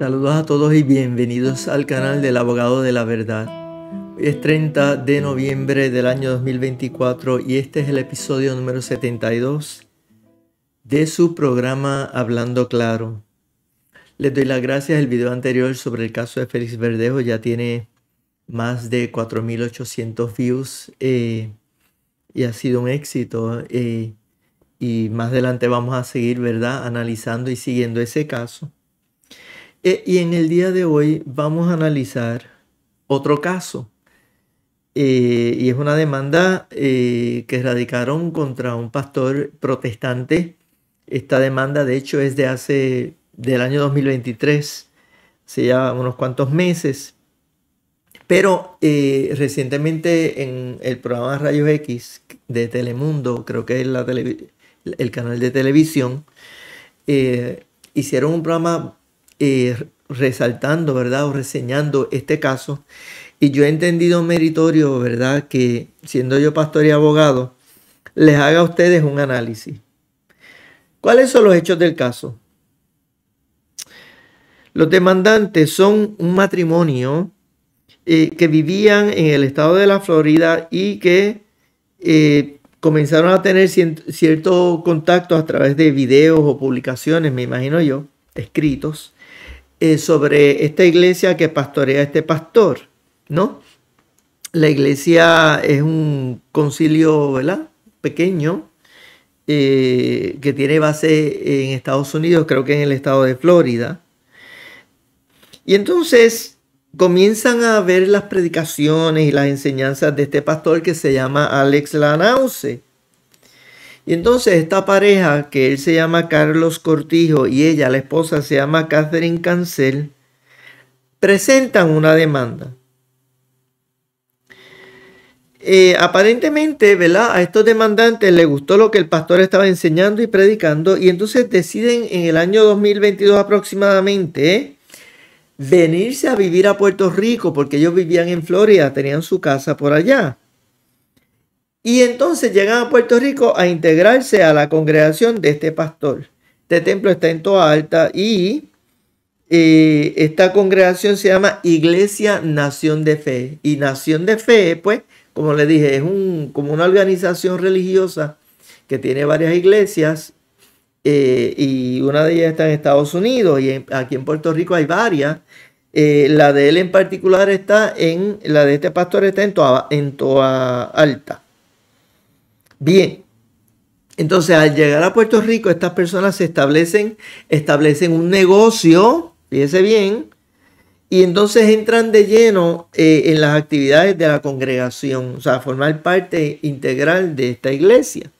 Saludos a todos y bienvenidos al canal del Abogado de la Verdad. Hoy es 30 de noviembre del año 2024 y este es el episodio número 72 de su programa Hablando Claro. Les doy las gracias. El video anterior sobre el caso de Félix Verdejo ya tiene más de 4.800 views eh, y ha sido un éxito. Eh, y más adelante vamos a seguir, ¿verdad? Analizando y siguiendo ese caso. E, y en el día de hoy vamos a analizar otro caso. Eh, y es una demanda eh, que radicaron contra un pastor protestante. Esta demanda, de hecho, es de hace del año 2023, hace ya unos cuantos meses. Pero eh, recientemente en el programa Rayos X de Telemundo, creo que es la el canal de televisión, hicieron un programa eh, resaltando, ¿verdad? O reseñando este caso. Y yo he entendido meritorio, ¿verdad? Que siendo yo pastor y abogado, les haga a ustedes un análisis. ¿Cuáles son los hechos del caso? Los demandantes son un matrimonio eh, que vivían en el estado de la Florida y que eh, comenzaron a tener cierto contacto a través de videos o publicaciones, me imagino yo, escritos. Eh, sobre esta iglesia que pastorea este pastor, ¿no? La iglesia es un concilio, ¿verdad? Pequeño, eh, que tiene base en Estados Unidos, creo que en el estado de Florida. Y entonces comienzan a ver las predicaciones y las enseñanzas de este pastor que se llama Alex Lanause. Y entonces esta pareja, que él se llama Carlos Cortijo y ella, la esposa, se llama Catherine Cancel, presentan una demanda. Eh, aparentemente, ¿verdad? A estos demandantes les gustó lo que el pastor estaba enseñando y predicando y entonces deciden en el año 2022 aproximadamente ¿eh? venirse a vivir a Puerto Rico porque ellos vivían en Florida, tenían su casa por allá. Y entonces llegan a Puerto Rico a integrarse a la congregación de este pastor. Este templo está en Toa Alta y eh, esta congregación se llama Iglesia Nación de Fe. Y Nación de Fe, pues, como le dije, es un, como una organización religiosa que tiene varias iglesias eh, y una de ellas está en Estados Unidos y aquí en Puerto Rico hay varias. Eh, la de él en particular está en, la de este pastor está en Toa Alta. Bien, entonces al llegar a Puerto Rico, estas personas se establecen, establecen un negocio, fíjense bien, y entonces entran de lleno eh, en las actividades de la congregación, o sea, formar parte integral de esta iglesia.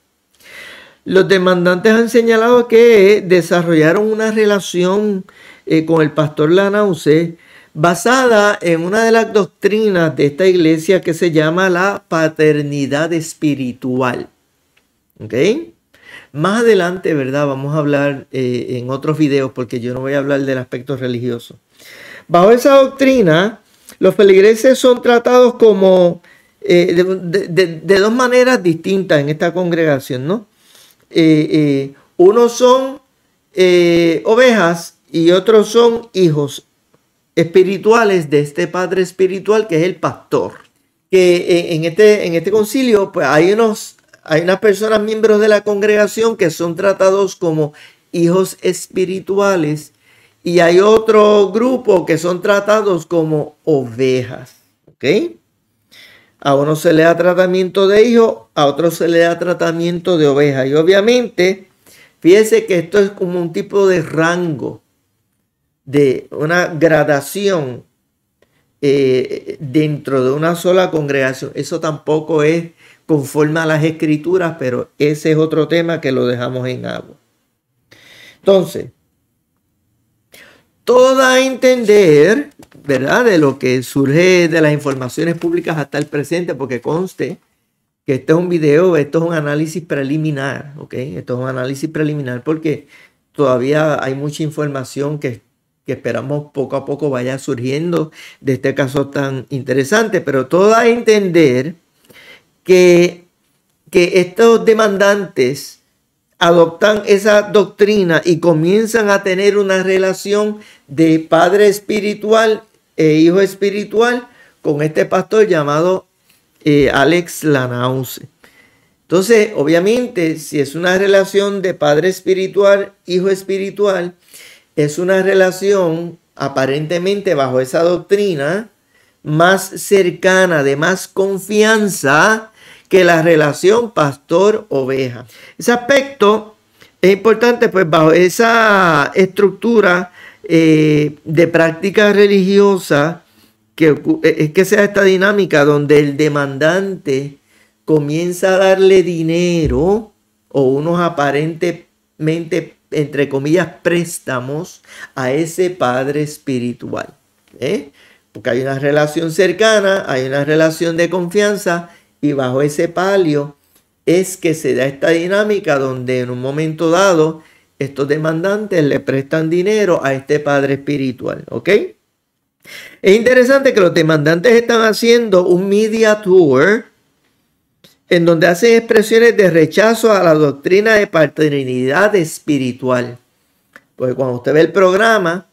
Los demandantes han señalado que desarrollaron una relación eh, con el pastor Lanauce basada en una de las doctrinas de esta iglesia que se llama la paternidad espiritual. ¿Ok? Más adelante, ¿verdad? Vamos a hablar eh, en otros videos porque yo no voy a hablar del aspecto religioso. Bajo esa doctrina, los feligreses son tratados como eh, de, dos maneras distintas en esta congregación, ¿no? Eh, unos son ovejas y otros son hijos espirituales de este padre espiritual que es el pastor. Que en este, en este concilio, pues hay unos, hay unas personas miembros de la congregación que son tratados como hijos espirituales y hay otro grupo que son tratados como ovejas. ¿Ok? A uno se le da tratamiento de hijo, a otro se le da tratamiento de oveja. Y obviamente, fíjense que esto es como un tipo de rango de una gradación eh, dentro de una sola congregación. Eso tampoco es conforme a las escrituras, pero ese es otro tema que lo dejamos en agua. Entonces, toda entender, ¿verdad? De lo que surge de las informaciones públicas hasta el presente, porque conste que este es un video, esto es un análisis preliminar, ¿ok? Esto es un análisis preliminar porque todavía hay mucha información que que esperamos poco a poco vaya surgiendo de este caso tan interesante, pero todo a entender que, que estos demandantes adoptan esa doctrina y comienzan a tener una relación de padre espiritual e hijo espiritual con este pastor llamado eh, Alex Lanause. Entonces, obviamente, si es una relación de padre espiritual, hijo espiritual, es una relación aparentemente bajo esa doctrina más cercana, de más confianza que la relación pastor-oveja. Ese aspecto es importante, pues bajo esa estructura eh, de práctica religiosa, que, eh, es que sea esta dinámica donde el demandante comienza a darle dinero o unos aparentemente entre comillas, préstamos a ese Padre Espiritual. ¿eh? Porque hay una relación cercana, hay una relación de confianza y bajo ese palio es que se da esta dinámica donde en un momento dado estos demandantes le prestan dinero a este Padre Espiritual. ¿Ok? Es interesante que los demandantes están haciendo un media tour en donde hacen expresiones de rechazo a la doctrina de paternidad espiritual. Porque cuando usted ve el programa,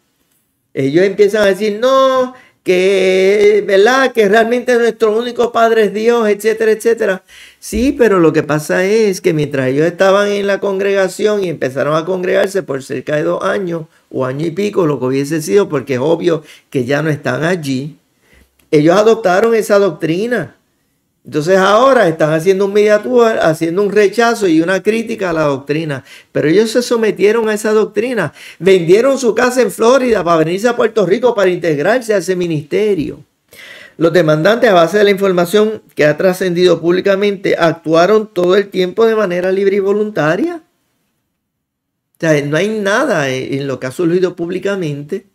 ellos empiezan a decir, no, que, ¿verdad? Que realmente nuestro único padre es Dios, etcétera, etcétera. Sí, pero lo que pasa es que mientras ellos estaban en la congregación y empezaron a congregarse por cerca de dos años o año y pico, lo que hubiese sido, porque es obvio que ya no están allí, ellos adoptaron esa doctrina. Entonces ahora están haciendo un media haciendo un rechazo y una crítica a la doctrina. Pero ellos se sometieron a esa doctrina. Vendieron su casa en Florida para venirse a Puerto Rico para integrarse a ese ministerio. Los demandantes, a base de la información que ha trascendido públicamente, actuaron todo el tiempo de manera libre y voluntaria. O sea, no hay nada en lo que ha surgido públicamente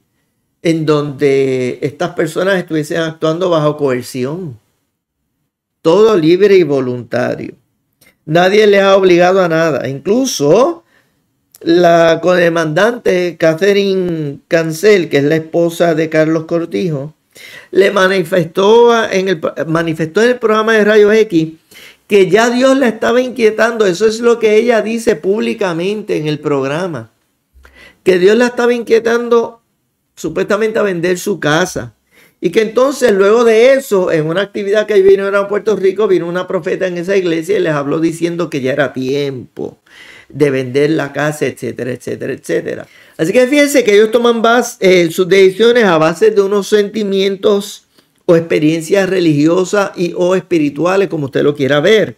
en donde estas personas estuviesen actuando bajo coerción todo libre y voluntario. Nadie le ha obligado a nada. Incluso la comandante Catherine Cancel, que es la esposa de Carlos Cortijo, le manifestó en el, manifestó en el programa de Rayos X que ya Dios la estaba inquietando. Eso es lo que ella dice públicamente en el programa. Que Dios la estaba inquietando supuestamente a vender su casa. Y que entonces luego de eso, en una actividad que vino a Puerto Rico, vino una profeta en esa iglesia y les habló diciendo que ya era tiempo de vender la casa, etcétera, etcétera, etcétera. Así que fíjense que ellos toman eh, sus decisiones a base de unos sentimientos o experiencias religiosas y o espirituales, como usted lo quiera ver,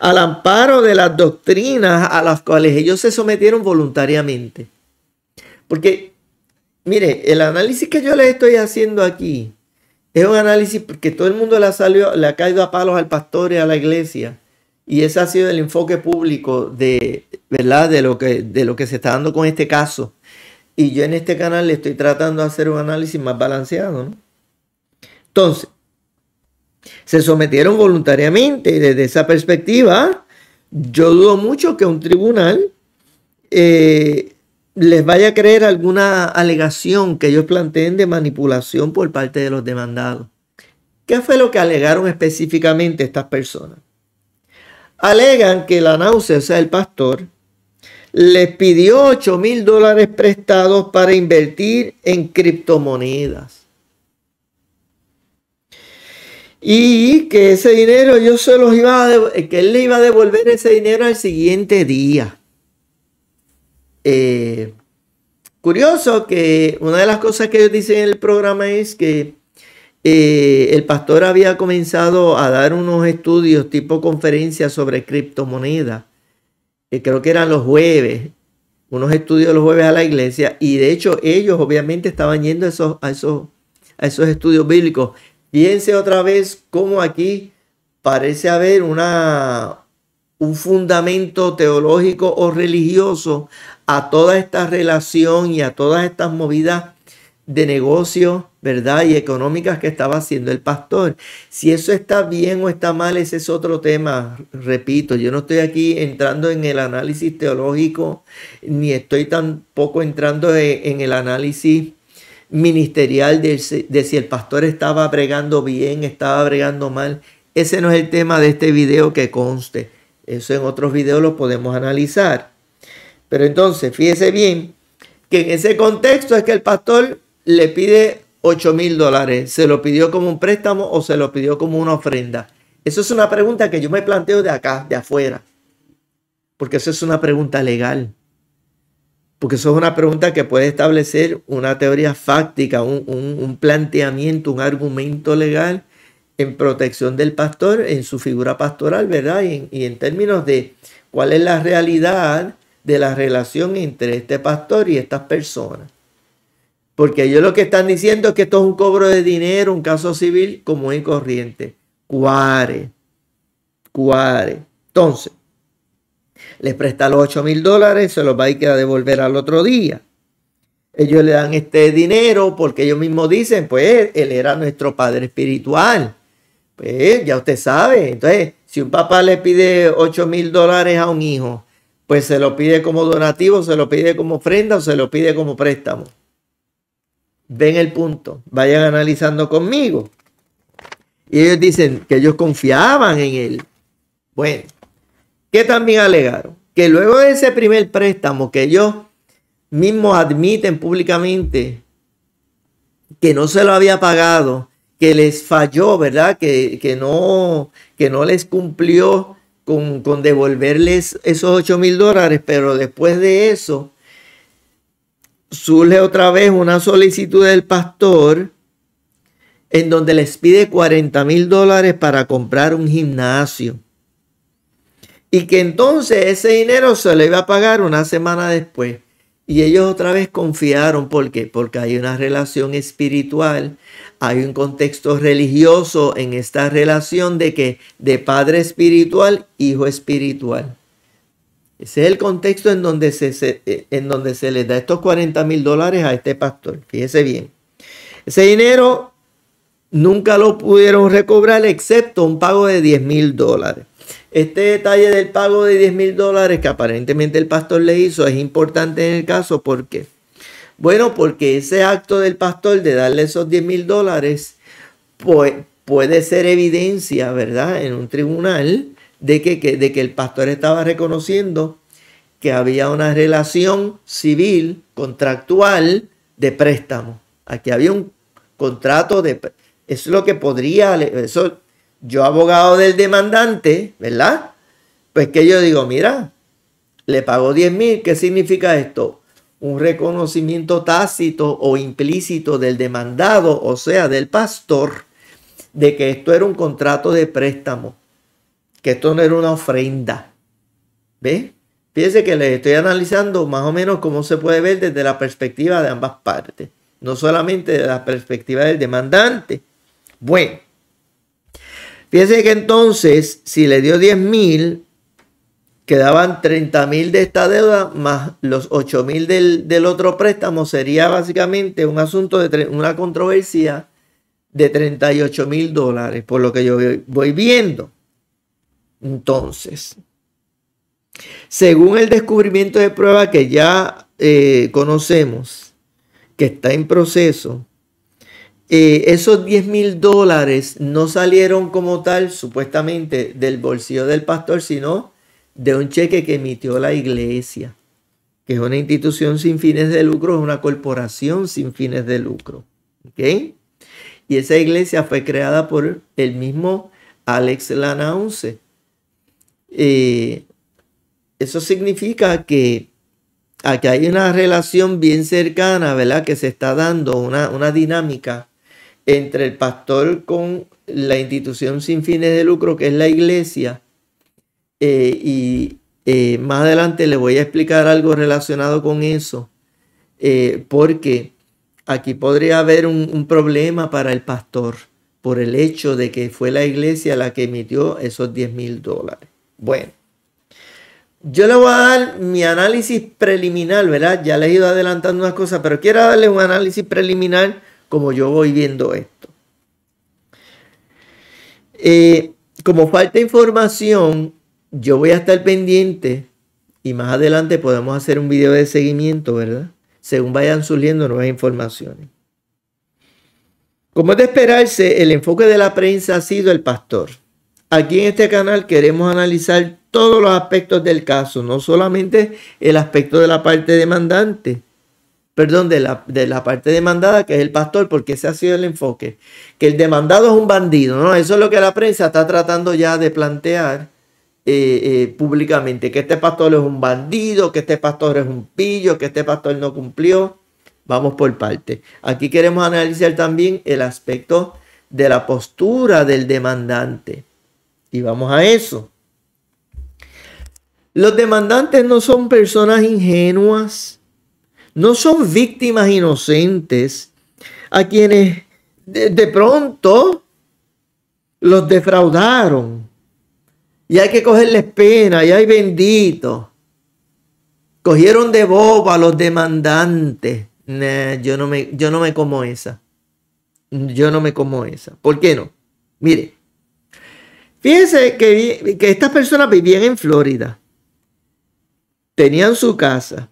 al amparo de las doctrinas a las cuales ellos se sometieron voluntariamente. Porque Mire, el análisis que yo le estoy haciendo aquí es un análisis que todo el mundo le ha, le ha caído a palos al pastor y a la iglesia. Y ese ha sido el enfoque público de, ¿verdad? De, lo que, de lo que se está dando con este caso. Y yo en este canal le estoy tratando de hacer un análisis más balanceado. Entonces, se sometieron voluntariamente y desde esa perspectiva, yo dudo mucho que un tribunal eh, les vaya a creer alguna alegación que ellos planteen de manipulación por parte de los demandados. ¿Qué fue lo que alegaron específicamente estas personas? Alegan que la náusea, o sea, el pastor, les pidió 8 mil dólares prestados para invertir en criptomonedas. Y que ese dinero yo se los iba a que él le iba a devolver ese dinero al siguiente día. Eh, curioso que una de las cosas que ellos dicen en el programa es que eh, el pastor había comenzado a dar unos estudios tipo conferencias sobre criptomonedas, que creo que eran los jueves, unos estudios los jueves a la iglesia, y de hecho ellos obviamente estaban yendo a esos, a esos, estudios bíblicos. Piense otra vez cómo aquí parece haber una, un fundamento teológico o religioso a toda esta relación y a todas estas movidas de negocio ¿verdad? Y económicas que estaba haciendo el pastor. Si eso está bien o está mal, ese es otro tema. Repito, yo no estoy aquí entrando en el análisis teológico, ni estoy tampoco entrando e, en el análisis ministerial de, si el pastor estaba bregando bien, estaba bregando mal. Ese no es el tema de este video que conste. Eso en otros videos lo podemos analizar. Pero entonces, fíjese bien que en ese contexto es que el pastor le pide 8 mil dólares. ¿Se lo pidió como un préstamo o se lo pidió como una ofrenda? Eso es una pregunta que yo me planteo de acá, de afuera. Porque eso es una pregunta legal. Porque eso es una pregunta que puede establecer una teoría fáctica, un planteamiento, un argumento legal en protección del pastor, en su figura pastoral, ¿verdad? Y en, términos de cuál es la realidad de la relación entre este pastor y estas personas. Porque ellos lo que están diciendo es que esto es un cobro de dinero, un caso civil común y corriente. Cuare. Cuare. Entonces, les presta los 8 mil dólares, se los va a ir a devolver al otro día. Ellos le dan este dinero porque ellos mismos dicen, pues él era nuestro padre espiritual pues, ya usted sabe. Entonces, si un papá le pide 8 mil dólares a un hijo, pues se lo pide como donativo, se lo pide como ofrenda o se lo pide como préstamo. Ven el punto, vayan analizando conmigo. Y ellos dicen que ellos confiaban en él. Bueno, qué también alegaron que luego de ese primer préstamo que ellos mismos admiten públicamente que no se lo había pagado que les falló, ¿verdad? Que, no, que no les cumplió con, con devolverles esos 8 mil dólares, pero después de eso surge otra vez una solicitud del pastor en donde les pide 40 mil dólares para comprar un gimnasio. Y que entonces ese dinero se le iba a pagar una semana después. Y ellos otra vez confiaron. ¿Por qué? Porque hay una relación espiritual, hay un contexto religioso en esta relación de que de padre espiritual, hijo espiritual. Ese es el contexto en donde se, eh, en donde se le da estos 40 mil dólares a este pastor. Fíjese bien. Ese dinero nunca lo pudieron recobrar excepto un pago de 10 mil dólares. Este detalle del pago de 10 mil dólares que aparentemente el pastor le hizo es importante en el caso porque... Bueno, porque ese acto del pastor de darle esos 10 mil dólares pues, puede ser evidencia, ¿verdad?, en un tribunal de que, el pastor estaba reconociendo que había una relación civil, contractual, de préstamo. Aquí había un contrato de... es lo que podría... yo abogado del demandante, ¿verdad? Pues que yo digo, mira, le pagó 10 mil, ¿qué significa esto? un reconocimiento tácito o implícito del demandado, o sea, del pastor, de que esto era un contrato de préstamo, que esto no era una ofrenda. ¿Ve? Fíjense que les estoy analizando más o menos cómo se puede ver desde la perspectiva de ambas partes, no solamente de la perspectiva del demandante. Bueno, piense que entonces, si le dio 10 mil, quedaban 30.000 mil de esta deuda más los 8.000 mil del, otro préstamo. Sería básicamente un asunto de una controversia de 38 mil dólares, por lo que yo voy viendo. Entonces, según el descubrimiento de prueba que ya eh, conocemos, que está en proceso, eh, esos 10 mil dólares no salieron como tal, supuestamente, del bolsillo del pastor, sino de un cheque que emitió la iglesia, que es una institución sin fines de lucro, es una corporación sin fines de lucro. Y esa iglesia fue creada por el mismo Alex Lana Eh, eso significa que aquí hay una relación bien cercana, ¿verdad? Que se está dando una, una dinámica entre el pastor con la institución sin fines de lucro, que es la iglesia, eh, y eh, más adelante le voy a explicar algo relacionado con eso, eh, porque aquí podría haber un, problema para el pastor por el hecho de que fue la iglesia la que emitió esos 10 mil dólares. Bueno, yo le voy a dar mi análisis preliminar, ¿verdad? Ya le he ido adelantando unas cosas, pero quiero darle un análisis preliminar como yo voy viendo esto. como falta información, yo voy a estar pendiente y más adelante podemos hacer un video de seguimiento, ¿verdad? Según vayan subiendo nuevas informaciones. Como es de esperarse, el enfoque de la prensa ha sido el pastor. Aquí en este canal queremos analizar todos los aspectos del caso, no solamente el aspecto de la parte demandante, perdón, de la, de la parte demandada, que es el pastor, porque ese ha sido el enfoque. Que el demandado es un bandido, ¿no? Eso es lo que la prensa está tratando ya de plantear eh, eh, públicamente que este pastor es un bandido, que este pastor es un pillo, que este pastor no cumplió. Vamos por parte. Aquí queremos analizar también el aspecto de la postura del demandante. Y vamos a eso. Los demandantes no son personas ingenuas, no son víctimas inocentes a quienes de pronto los defraudaron y hay que cogerles pena, y hay bendito. Cogieron de boba a los demandantes. yo no, me, yo no me como esa. Yo no me como esa. ¿Por qué no? Mire, fíjense que, que estas personas vivían en Florida. Tenían su casa.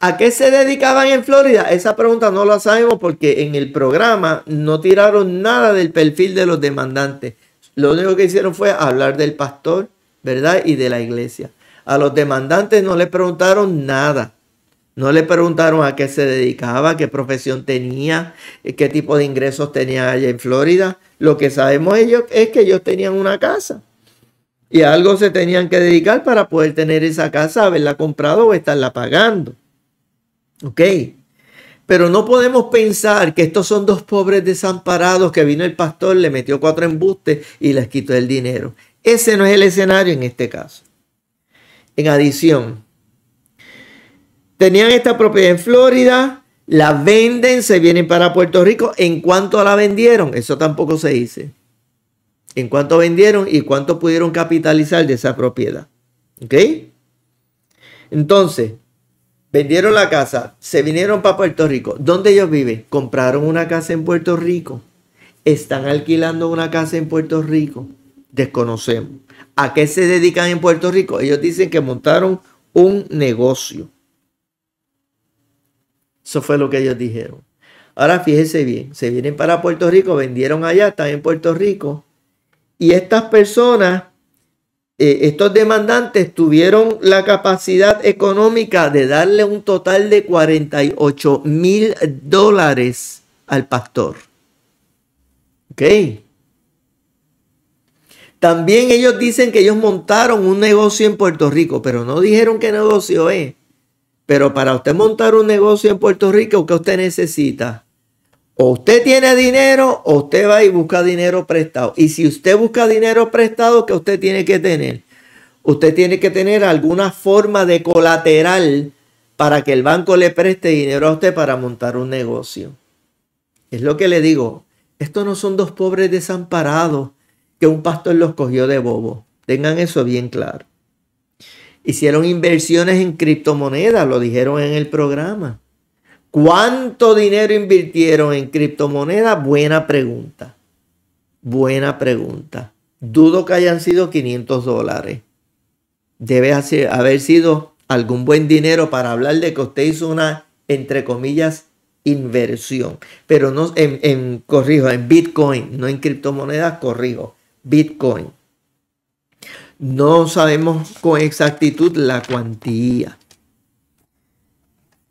¿A qué se dedicaban en Florida? Esa pregunta no la sabemos porque en el programa no tiraron nada del perfil de los demandantes. Lo único que hicieron fue hablar del pastor, ¿verdad? Y de la iglesia. A los demandantes no le preguntaron nada. No le preguntaron a qué se dedicaba, qué profesión tenía, eh, qué tipo de ingresos tenía allá en Florida. Lo que sabemos ellos es que ellos tenían una casa y algo se tenían que dedicar para poder tener esa casa, haberla comprado o estarla pagando. ¿Ok? Pero no podemos pensar que estos son dos pobres desamparados que vino el pastor, le metió cuatro embustes y les quitó el dinero. Ese no es el escenario en este caso. En adición, tenían esta propiedad en Florida, la venden, se vienen para Puerto Rico. ¿En cuánto la vendieron? Eso tampoco se dice. ¿En cuánto vendieron y cuánto pudieron capitalizar de esa propiedad? ¿Ok? Entonces, vendieron la casa, se vinieron para Puerto Rico. ¿Dónde ellos viven? Compraron una casa en Puerto Rico. Están alquilando una casa en Puerto Rico. Desconocemos. ¿A qué se dedican en Puerto Rico? Ellos dicen que montaron un negocio. Eso fue lo que ellos dijeron. Ahora fíjese bien, se vienen para Puerto Rico, vendieron allá, están en Puerto Rico. Y estas personas eh, estos demandantes tuvieron la capacidad económica de darle un total de 48 mil dólares al pastor. ¿Ok? También ellos dicen que ellos montaron un negocio en Puerto Rico, pero no dijeron qué negocio es. Pero para usted montar un negocio en Puerto Rico, ¿qué usted necesita? O usted tiene dinero o usted va y busca dinero prestado. Y si usted busca dinero prestado, ¿qué usted tiene que tener? Usted tiene que tener alguna forma de colateral para que el banco le preste dinero a usted para montar un negocio. Es lo que le digo. Estos no son dos pobres desamparados que un pastor los cogió de bobo. Tengan eso bien claro. Hicieron inversiones en criptomonedas, lo dijeron en el programa. ¿Cuánto dinero invirtieron en criptomonedas? Buena pregunta. Buena pregunta. Dudo que hayan sido 500 dólares. Debe haber sido algún buen dinero para hablar de que usted hizo una, entre comillas, inversión. Pero no en, corrijo, en Bitcoin, no en criptomonedas, corrijo. Bitcoin. No sabemos con exactitud la cuantía.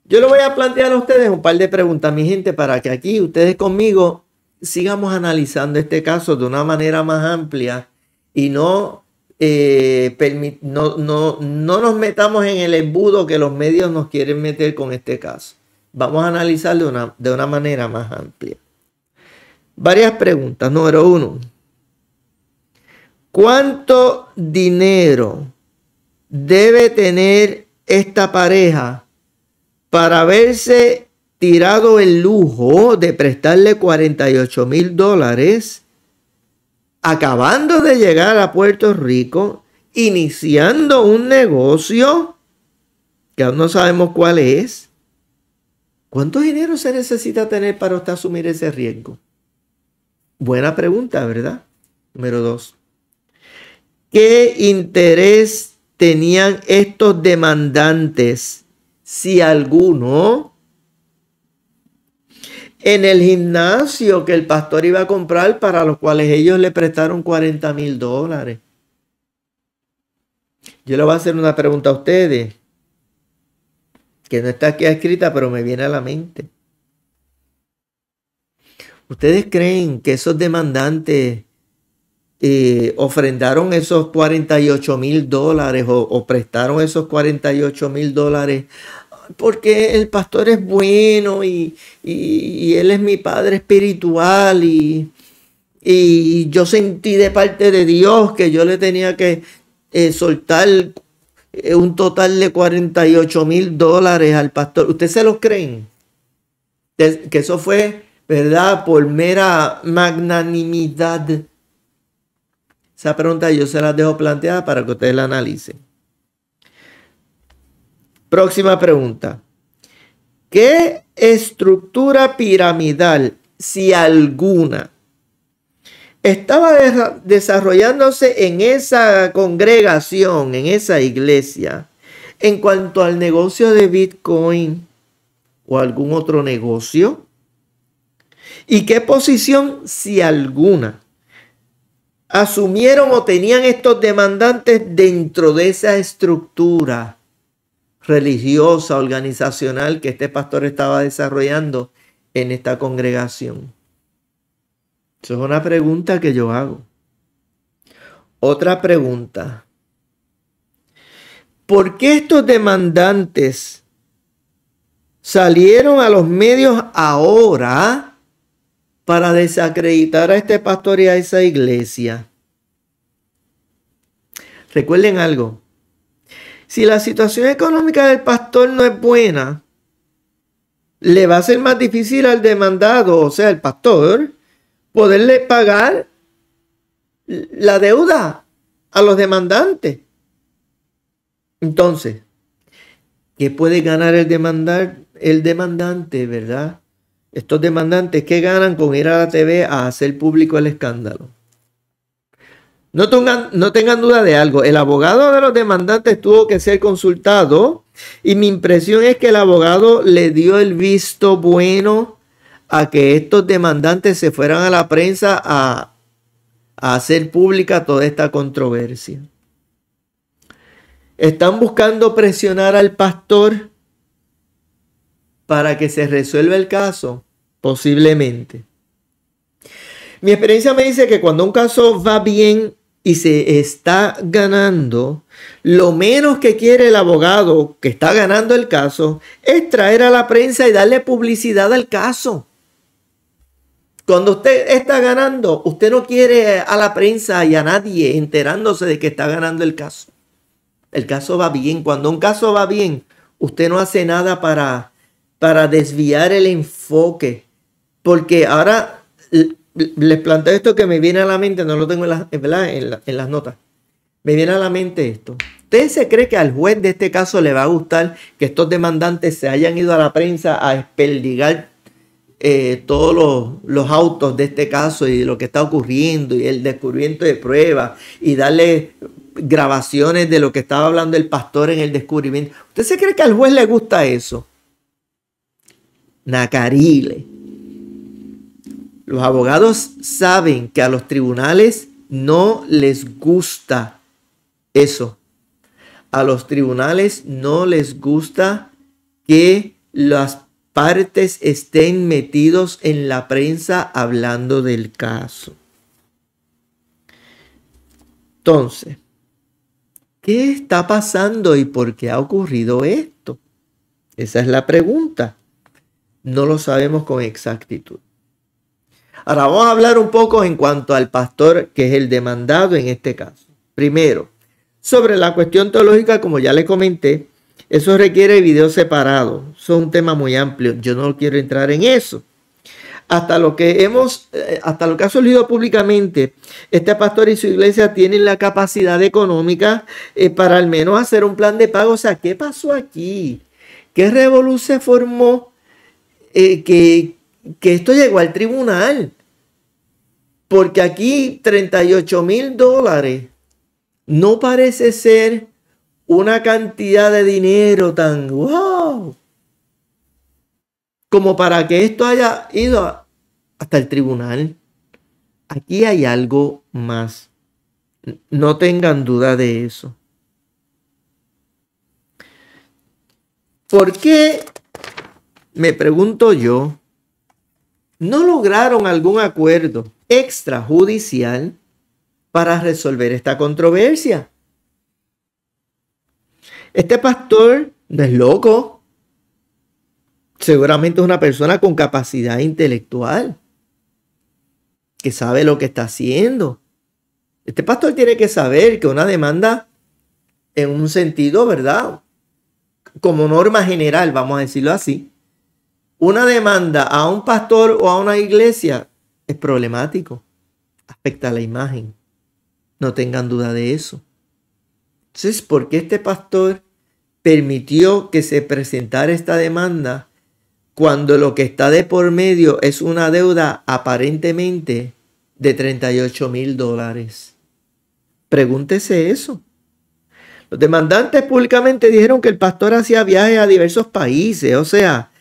Yo le voy a plantear a ustedes un par de preguntas, mi gente, para que aquí ustedes conmigo sigamos analizando este caso de una manera más amplia y no, eh, no, nos metamos en el embudo que los medios nos quieren meter con este caso. Vamos a analizarlo de una, de una manera más amplia. Varias preguntas. Número uno. ¿Cuánto dinero debe tener esta pareja para haberse tirado el lujo de prestarle 48 mil dólares, acabando de llegar a Puerto Rico, iniciando un negocio que aún no sabemos cuál es. ¿Cuánto dinero se necesita tener para usted asumir ese riesgo? Buena pregunta, ¿verdad? Número dos. ¿Qué interés tenían estos demandantes si alguno, en el gimnasio que el pastor iba a comprar, para los cuales ellos le prestaron 40 mil dólares. Yo le voy a hacer una pregunta a ustedes, que no está aquí escrita, pero me viene a la mente. ¿Ustedes creen que esos demandantes eh, ofrendaron esos 48 mil dólares o, prestaron esos 48 mil dólares porque el pastor es bueno y, él es mi padre espiritual y, yo sentí de parte de Dios que yo le tenía que eh, soltar eh, un total de 48 mil dólares al pastor. ¿Ustedes se lo creen? Que eso fue, ¿verdad? Por mera magnanimidad esa pregunta yo se las dejo planteada para que ustedes la analicen. Próxima pregunta. ¿Qué estructura piramidal, si alguna, estaba desarrollándose en esa congregación, en esa iglesia, en cuanto al negocio de Bitcoin o algún otro negocio? ¿Y qué posición, si alguna, asumieron o tenían estos demandantes dentro de esa estructura religiosa, organizacional que este pastor estaba desarrollando en esta congregación. Eso es una pregunta que yo hago. Otra pregunta. ¿Por qué estos demandantes salieron a los medios ahora? para desacreditar a este pastor y a esa iglesia. Recuerden algo, si la situación económica del pastor no es buena, le va a ser más difícil al demandado, o sea, al pastor, poderle pagar la deuda a los demandantes. Entonces, ¿qué puede ganar el, demandar, el demandante, verdad? Estos demandantes, ¿qué ganan con ir a la TV a hacer público el escándalo? No tengan, duda de algo, el abogado de los demandantes tuvo que ser consultado y mi impresión es que el abogado le dio el visto bueno a que estos demandantes se fueran a la prensa a, a hacer pública toda esta controversia. Están buscando presionar al pastor para que se resuelva el caso posiblemente. Mi experiencia me dice que cuando un caso va bien y se está ganando, lo menos que quiere el abogado que está ganando el caso es traer a la prensa y darle publicidad al caso. Cuando usted está ganando, usted no quiere a la prensa y a nadie enterándose de que está ganando el caso. El caso va bien. Cuando un caso va bien, usted no hace nada para, para desviar el enfoque porque ahora les planteo esto que me viene a la mente, no lo tengo en, las notas. Me viene a la mente esto. ¿Usted se cree que al juez de este caso le va a gustar que estos demandantes se hayan ido a la prensa a esperdigar eh, todos los, autos de este caso y lo que está ocurriendo y el descubrimiento de pruebas y darle grabaciones de lo que estaba hablando el pastor en el descubrimiento? ¿Usted se cree que al juez le gusta eso? Nacarile. Los abogados saben que a los tribunales no les gusta eso. A los tribunales no les gusta que las partes estén metidos en la prensa hablando del caso. Entonces, ¿qué está pasando y por qué ha ocurrido esto? Esa es la pregunta. No lo sabemos con exactitud. Ahora vamos a hablar un poco en cuanto al pastor, que es el demandado en este caso. Primero, sobre la cuestión teológica, como ya les comenté, eso requiere video separados. Eso es un tema muy amplio. Yo no quiero entrar en eso. Hasta lo que hemos, eh, hasta lo que ha surgido públicamente, este pastor y su iglesia tienen la capacidad económica eh, para al menos hacer un plan de pago. O sea, ¿qué pasó aquí? ¿Qué revolución se formó? Eh, que esto llegó al tribunal. Porque aquí 38 mil dólares no parece ser una cantidad de dinero tan wow como para que esto haya ido hasta el tribunal. Aquí hay algo más. No tengan duda de eso. ¿Por qué, me pregunto yo, no lograron algún acuerdo? extrajudicial para resolver esta controversia. Este pastor no es loco. Seguramente es una persona con capacidad intelectual, que sabe lo que está haciendo. Este pastor tiene que saber que una demanda en un sentido, ¿verdad? Como norma general, vamos a decirlo así, una demanda a un pastor o a una iglesia es problemático, afecta a la imagen. No tengan duda de eso. Entonces, ¿por qué este pastor permitió que se presentara esta demanda cuando lo que está de por medio es una deuda aparentemente de 38 mil dólares? Pregúntese eso. Los demandantes públicamente dijeron que el pastor hacía viajes a diversos países, o sea,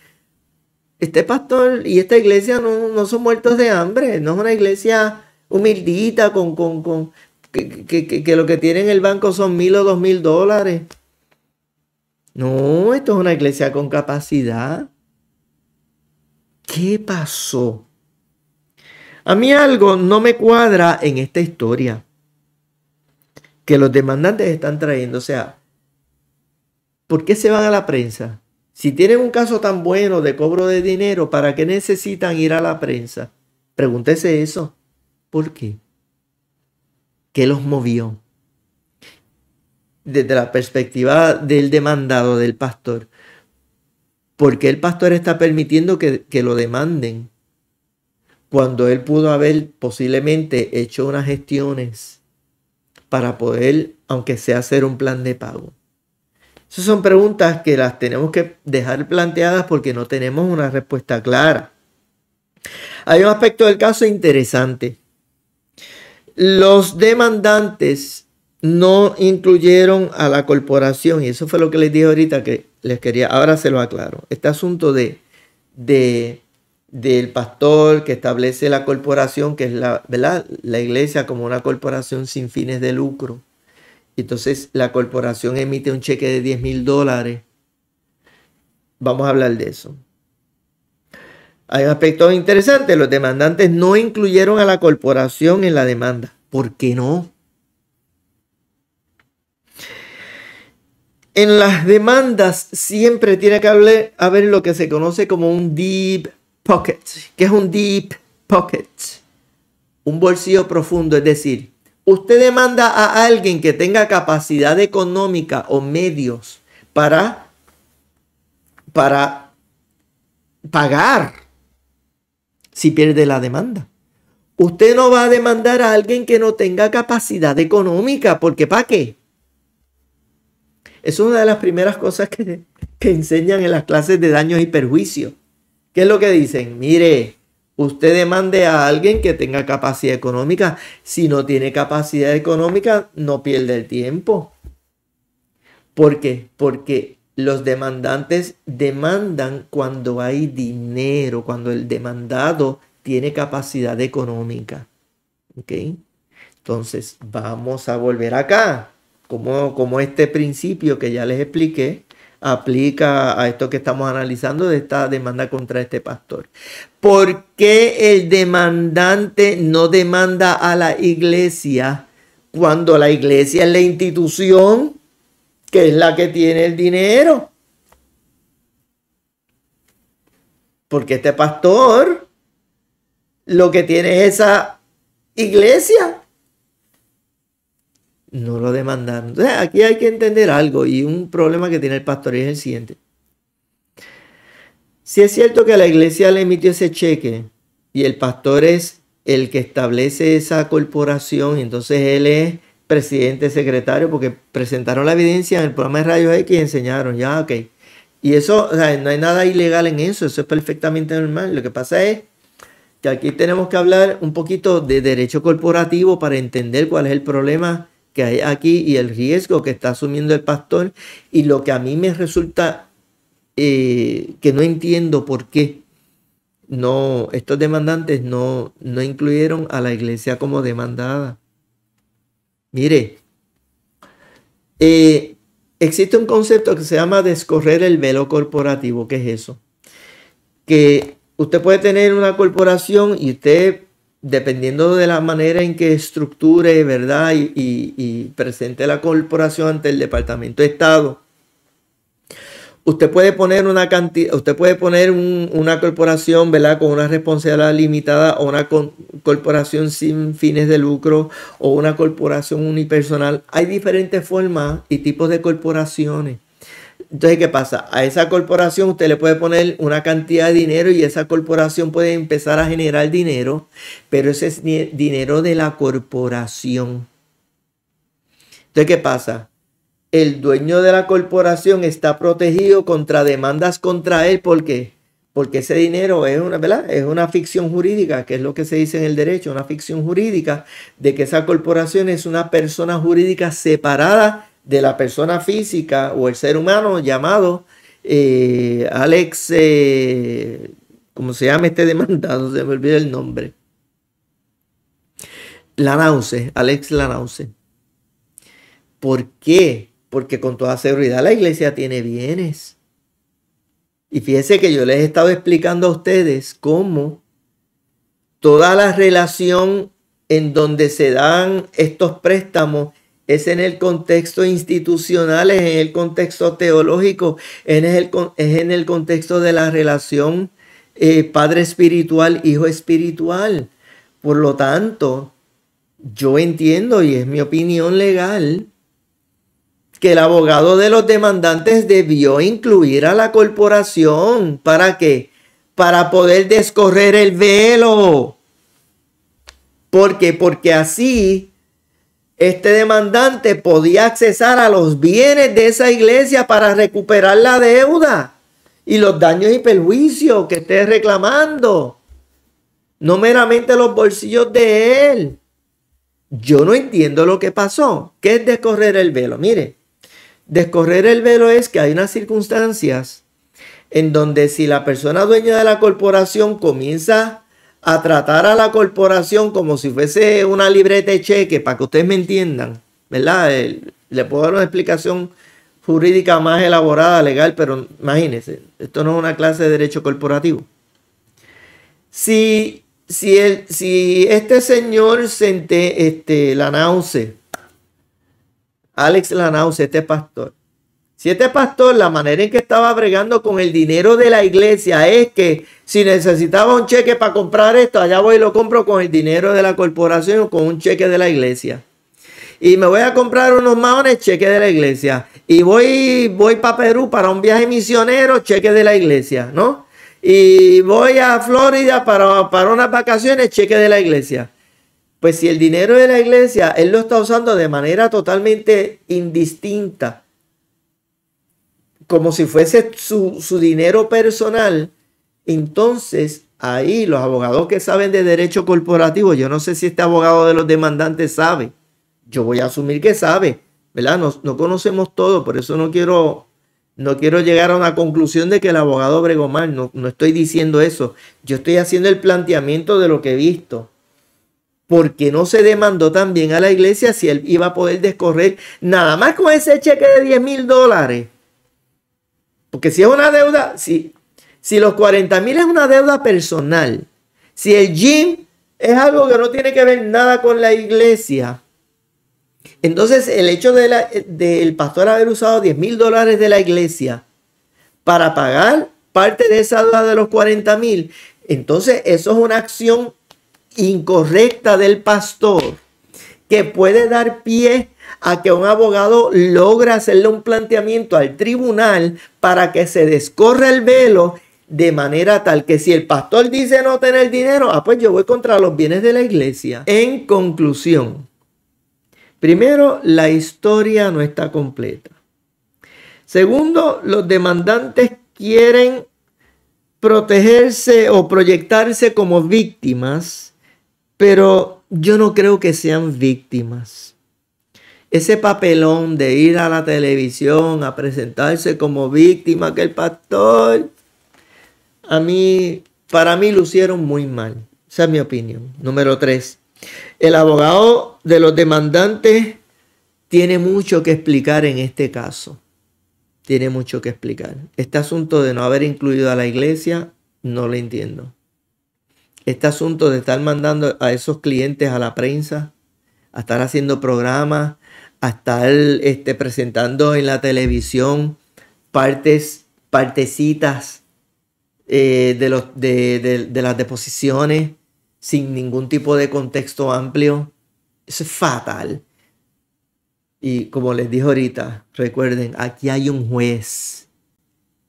este pastor y esta iglesia no, son muertos de hambre, no es una iglesia humildita con, con, que, que, lo que tiene en el banco son mil o dos mil dólares. No, esto es una iglesia con capacidad. ¿Qué pasó? A mí algo no me cuadra en esta historia que los demandantes están trayendo. O sea, ¿por qué se van a la prensa? Si tienen un caso tan bueno de cobro de dinero, ¿para qué necesitan ir a la prensa? Pregúntese eso. ¿Por qué? ¿Qué los movió? Desde la perspectiva del demandado, del pastor. ¿Por qué el pastor está permitiendo que, lo demanden? Cuando él pudo haber posiblemente hecho unas gestiones para poder, aunque sea hacer un plan de pago. Esas son preguntas que las tenemos que dejar planteadas porque no tenemos una respuesta clara. Hay un aspecto del caso interesante. Los demandantes no incluyeron a la corporación y eso fue lo que les dije ahorita que les quería, ahora se lo aclaro. Este asunto de, del pastor que establece la corporación, que es la, la iglesia como una corporación sin fines de lucro. Entonces la corporación emite un cheque de 10 mil dólares. Vamos a hablar de eso. Hay aspectos interesantes. Los demandantes no incluyeron a la corporación en la demanda. ¿Por qué no? En las demandas siempre tiene que haber, haber lo que se conoce como un deep pocket. ¿Qué es un deep pocket? Un bolsillo profundo, es decir, Usted demanda a alguien que tenga capacidad económica o medios para, para pagar si pierde la demanda. Usted no va a demandar a alguien que no tenga capacidad económica, porque ¿para qué? es una de las primeras cosas que, que enseñan en las clases de daños y perjuicios. ¿Qué es lo que dicen? Mire, Usted demande a alguien que tenga capacidad económica. Si no tiene capacidad económica, no pierde el tiempo. ¿Por qué? Porque los demandantes demandan cuando hay dinero, cuando el demandado tiene capacidad económica. ¿Ok? Entonces, vamos a volver acá. Como, como este principio que ya les expliqué, aplica a esto que estamos analizando de esta demanda contra este pastor. ¿Por qué el demandante no demanda a la iglesia cuando la iglesia es la institución que es la que tiene el dinero? Porque este pastor lo que tiene es esa iglesia no lo demandaron. Entonces, aquí hay que entender algo y un problema que tiene el pastor es el siguiente. Si es cierto que la iglesia le emitió ese cheque y el pastor es el que establece esa corporación, entonces él es presidente, secretario, porque presentaron la evidencia en el programa de Radio X y enseñaron, ya, ok. Y eso, o sea, no hay nada ilegal en eso, eso es perfectamente normal. Lo que pasa es que aquí tenemos que hablar un poquito de derecho corporativo para entender cuál es el problema que hay aquí y el riesgo que está asumiendo el pastor y lo que a mí me resulta eh, que no entiendo por qué no, estos demandantes no, no incluyeron a la iglesia como demandada. Mire, eh, existe un concepto que se llama descorrer el velo corporativo. ¿Qué es eso? Que usted puede tener una corporación y usted dependiendo de la manera en que estructure, ¿verdad? Y, presente la corporación ante el Departamento de Estado. Usted puede poner una cantidad, usted puede poner una corporación, ¿verdad? Con una responsabilidad limitada o una corporación sin fines de lucro o una corporación unipersonal. Hay diferentes formas y tipos de corporaciones. Entonces, ¿qué pasa? A esa corporación usted le puede poner una cantidad de dinero y esa corporación puede empezar a generar dinero, pero ese es dinero de la corporación. Entonces, ¿qué pasa? El dueño de la corporación está protegido contra demandas contra él. ¿Por qué? Porque ese dinero es una, es una ficción jurídica, que es lo que se dice en el derecho, una ficción jurídica de que esa corporación es una persona jurídica separada de la persona física o el ser humano llamado eh, Alex, eh, cómo se llama este demandado, se me olvidó el nombre. Lanause, Alex Lanause. ¿Por qué? Porque con toda seguridad la iglesia tiene bienes. Y fíjense que yo les he estado explicando a ustedes cómo toda la relación en donde se dan estos préstamos es en el contexto institucional, es en el contexto teológico, es en el, en el contexto de la relación eh, padre espiritual, hijo espiritual. Por lo tanto, yo entiendo y es mi opinión legal que el abogado de los demandantes debió incluir a la corporación. ¿Para qué? Para poder descorrer el velo. ¿Por qué? Porque así este demandante podía accesar a los bienes de esa iglesia para recuperar la deuda y los daños y perjuicios que esté reclamando. No meramente los bolsillos de él. Yo no entiendo lo que pasó. ¿Qué es descorrer el velo? Mire, descorrer el velo es que hay unas circunstancias en donde si la persona dueña de la corporación comienza a tratar a la corporación como si fuese una libreta de cheque, para que ustedes me entiendan, ¿verdad? Eh, le puedo dar una explicación jurídica más elaborada, legal, pero imagínense, esto no es una clase de derecho corporativo. Si, si, si este señor Sente, este, Lanause, Alex Lanause, este pastor, y este pastor, la manera en que estaba bregando con el dinero de la iglesia es que si necesitaba un cheque para comprar esto, allá voy y lo compro con el dinero de la corporación o con un cheque de la iglesia. Y me voy a comprar unos maones, cheque de la iglesia. Y voy, voy para Perú para un viaje misionero, cheque de la iglesia, ¿no? Y voy a Florida para, para unas vacaciones, cheque de la iglesia. Pues si el dinero de la iglesia, él lo está usando de manera totalmente indistinta como si fuese su, dinero personal, entonces ahí los abogados que saben de derecho corporativo, yo no sé si este abogado de los demandantes sabe, yo voy a asumir que sabe, ¿verdad? No, conocemos todo, por eso no quiero, no quiero llegar a una conclusión de que el abogado bregó mal, no, no estoy diciendo eso, yo estoy haciendo el planteamiento de lo que he visto. Porque no se demandó también a la iglesia si él iba a poder descorrer nada más con ese cheque de 10 mil dólares? Porque si es una deuda, si, si los 40 mil es una deuda personal, si el gym es algo que no tiene que ver nada con la iglesia, entonces el hecho del de pastor haber usado 10 mil dólares de la iglesia para pagar parte de esa deuda de los 40 mil, entonces eso es una acción incorrecta del pastor que puede dar pie a que un abogado logra hacerle un planteamiento al tribunal para que se descorra el velo de manera tal que si el pastor dice no tener dinero, ah, pues yo voy contra los bienes de la iglesia. En conclusión, primero, la historia no está completa. Segundo, los demandantes quieren protegerse o proyectarse como víctimas, pero yo no creo que sean víctimas ese papelón de ir a la televisión a presentarse como víctima que el pastor, a mí, para mí lucieron muy mal. Esa es mi opinión. Número tres, el abogado de los demandantes tiene mucho que explicar en este caso. Tiene mucho que explicar. Este asunto de no haber incluido a la iglesia, no lo entiendo. Este asunto de estar mandando a esos clientes a la prensa, a estar haciendo programas, a estar este, presentando en la televisión partes, partecitas eh, de, los, de, de, las deposiciones sin ningún tipo de contexto amplio. es fatal. Y como les dije ahorita, recuerden, aquí hay un juez.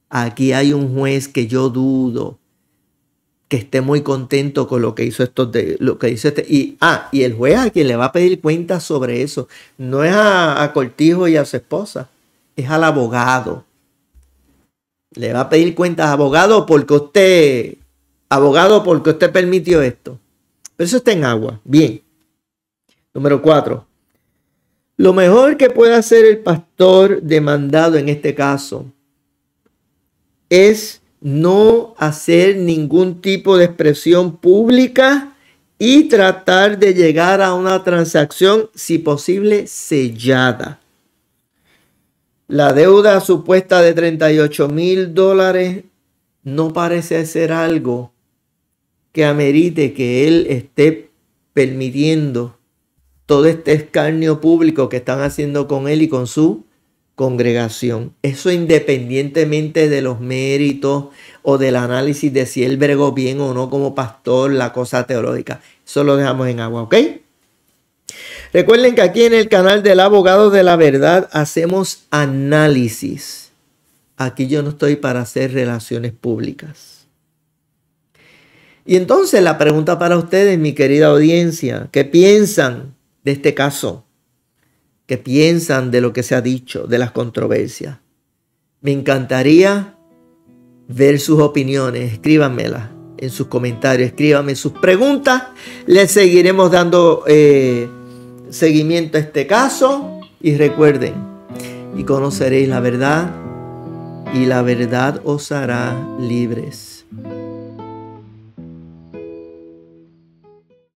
Aquí hay un juez que yo dudo que esté muy contento con lo que hizo esto. de, lo que hizo este y ah y el juez a quien le va a pedir cuentas sobre eso no es a, Cortijo y a su esposa es al abogado le va a pedir cuentas abogado porque usted abogado porque usted permitió esto pero eso está en agua bien número cuatro lo mejor que puede hacer el pastor demandado en este caso es no hacer ningún tipo de expresión pública y tratar de llegar a una transacción, si posible, sellada. La deuda supuesta de 38 mil dólares no parece ser algo que amerite que él esté permitiendo todo este escarnio público que están haciendo con él y con su congregación. Eso independientemente de los méritos o del análisis de si él bregó bien o no como pastor, la cosa teológica. Eso lo dejamos en agua, ¿ok? Recuerden que aquí en el canal del abogado de la verdad hacemos análisis. Aquí yo no estoy para hacer relaciones públicas. Y entonces la pregunta para ustedes, mi querida audiencia, ¿qué piensan de este caso? que piensan de lo que se ha dicho, de las controversias. Me encantaría ver sus opiniones, escríbanmela en sus comentarios, escríbanme sus preguntas, les seguiremos dando eh, seguimiento a este caso y recuerden, y conoceréis la verdad y la verdad os hará libres.